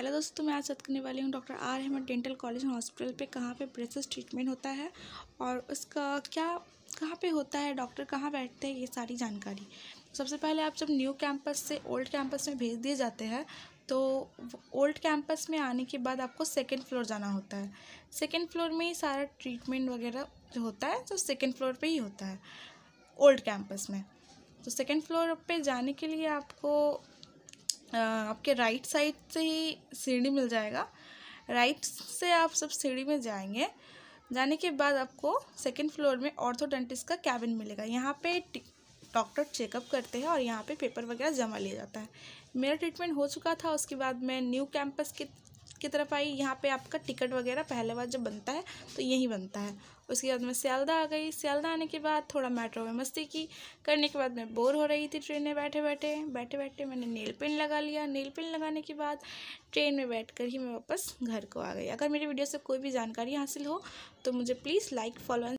hello दोस्तों तो मैं आज बात करने वाली हूँ doctor R Ahmad dental college hospital पे कहाँ पे ब्रेसेस ट्रीटमेंट होता है और उसका क्या कहाँ पे होता है डॉक्टर कहाँ बैठते हैं ये सारी जानकारी सबसे पहले आप जब न्यू कैंपस से ओल्ड कैंपस में भेज दिए जाते हैं तो ओल्ड कैंपस में आने के बाद आपको सेकेंड फ्लोर जाना होता है सेकेंड फ्लोर में ही सारा ट्रीटमेंट वगैरह जो होता है तो सेकेंड फ्लोर पर ही होता है ओल्ड कैंपस में तो सेकेंड फ्लोर पे जाने के लिए आपको आपके राइट साइड से ही सीढ़ी मिल जाएगा राइट से आप सब सीढ़ी में जाएंगे जाने के बाद आपको सेकेंड फ्लोर में ऑर्थोडेंटिस्ट का कैबिन मिलेगा यहाँ पे डॉक्टर चेकअप करते हैं और यहाँ पे पेपर वगैरह जमा लिया जाता है मेरा ट्रीटमेंट हो चुका था उसके बाद मैं न्यू कैंपस के की तरफ आई यहाँ पे आपका टिकट वगैरह पहले बार जब बनता है तो यहीं बनता है उसके बाद मैं सियालदा आ गई सियालदा आने के बाद थोड़ा मेट्रो में मस्ती की करने के बाद मैं बोर हो रही थी ट्रेन में बैठे बैठे बैठे बैठे मैंने नील पिन लगा लिया नेल पिन लगाने के बाद ट्रेन में बैठ कर ही मैं वापस घर को आ गई अगर मेरी वीडियो से कोई भी जानकारी हासिल हो तो मुझे प्लीज़ लाइक फॉलो